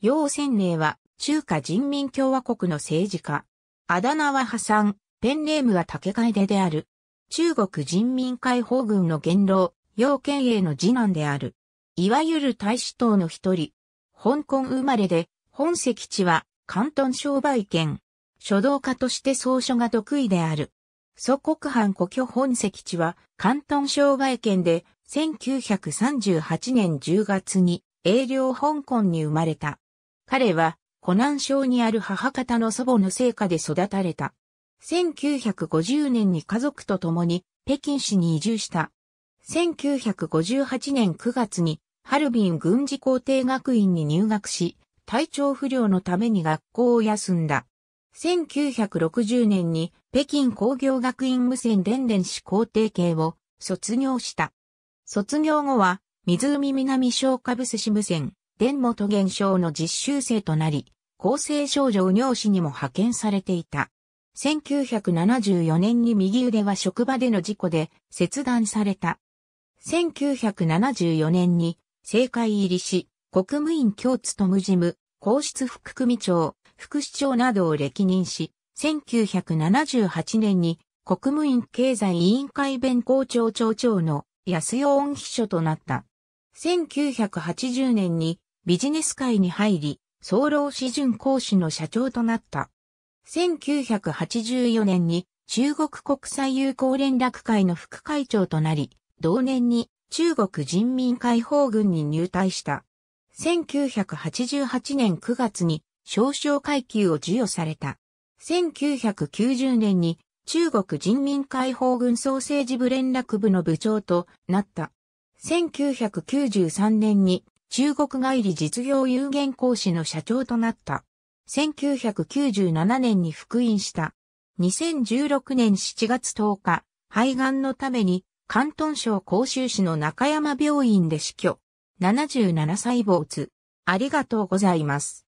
楊千寧は中華人民共和国の政治家。あだ名は破産、ペンネームは竹楓である。中国人民解放軍の元老、楊建英の次男である。いわゆる大使党の一人。香港生まれで、本籍地は関東商売圏。書道家として総書が得意である。祖国藩故郷本籍地は関東商売圏で1938年10月に英領香港に生まれた。彼は、湖南省にある母方の祖母の生家で育たれた。1950年に家族と共に北京市に移住した。1958年9月にハルビン軍事工程学院に入学し、体調不良のために学校を休んだ。1960年に北京工業学院無線電電子工程系を卒業した。卒業後は湖南小株寿司無線伝元現象の実習生となり、厚生少女右尿師にも派遣されていた。1974年に右腕は職場での事故で切断された。1974年に政界入りし、国務院共通務事務、皇室副組長、副市長などを歴任し、1978年に国務院経済委員会弁公庁長の安代恩秘書となった。1980年にビジネス界に入り、総労市準講師の社長となった。1984年に中国国際友好連絡会の副会長となり、同年に中国人民解放軍に入隊した。1988年9月に少将階級を授与された。1990年に中国人民解放軍総政治部連絡部の部長となった。1993年に中国帰り実業有限講師の社長となった。1997年に復員した。2016年7月10日、肺がんのために、関東省甲州市の中山病院で死去。77歳没。ありがとうございます。